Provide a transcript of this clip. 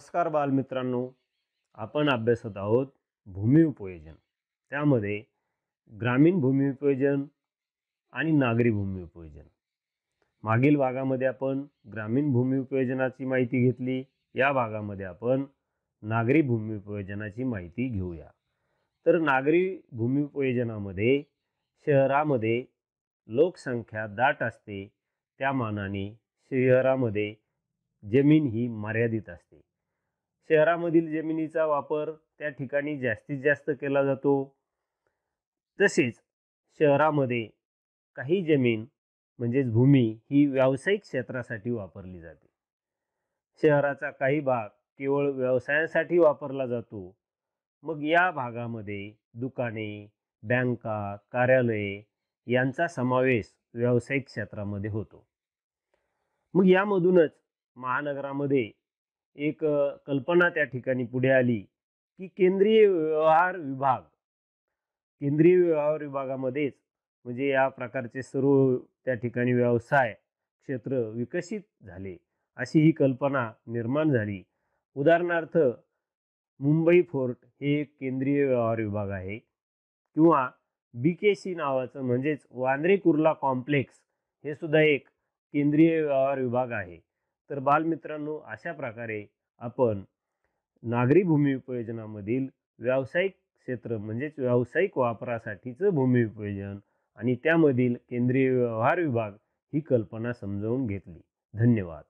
नमस्कार बालमित्रांनो आपण अभ्यासत आहोत भूमी उपयोजन त्यामध्ये ग्रामीण भूमी उपयोजन आणि नागरी भूमी उपयोजन मागील भागामध्ये आपण ग्रामीण भूमी उपयोजनाची माहिती घेतली या भागामध्ये आपण नागरी भूमी उपयोजनाची माहिती घेऊया तर नागरी भूमी उपयोजनामध्ये शहरामध्ये लोकसंख्या दाट असते त्या मानाने शहरामध्ये जमीन ही मर्यादित असते शहरामधील जमिनीचा वापर त्या ठिकाणी जास्तीत जास्त केला जातो तसेच शहरामध्ये काही जमीन म्हणजेच भूमी ही व्यावसायिक क्षेत्रासाठी वापरली जाते शहराचा काही भाग केवळ व्यवसायासाठी वापरला जातो मग या भागामध्ये दुकाने बँका कार्यालये यांचा समावेश व्यावसायिक क्षेत्रामध्ये होतो मग यामधूनच महानगरामध्ये एक कल्पना त्या ठिकाणी पुढे आली की केंद्रीय व्यवहार विभाग केंद्रीय व्यवहार विभागामध्येच म्हणजे या प्रकारचे सर्व त्या ठिकाणी व्यवसाय क्षेत्र विकसित झाले अशी ही कल्पना निर्माण झाली उदाहरणार्थ मुंबई फोर्ट हे एक केंद्रीय व्यवहार विभाग आहे किंवा बी के सी नावाचं म्हणजेच वांद्रे कुर्ला कॉम्प्लेक्स हे सुद्धा एक केंद्रीय व्यवहार विभाग आहे तर बालमित्रांनो अशा प्रकारे आपण नागरी भूमी उपयोजनामधील व्यावसायिक क्षेत्र म्हणजेच व्यावसायिक वापरासाठीचं भूमी उपयोजन आणि त्यामधील केंद्रीय व्यवहार विभाग ही कल्पना समजावून घेतली धन्यवाद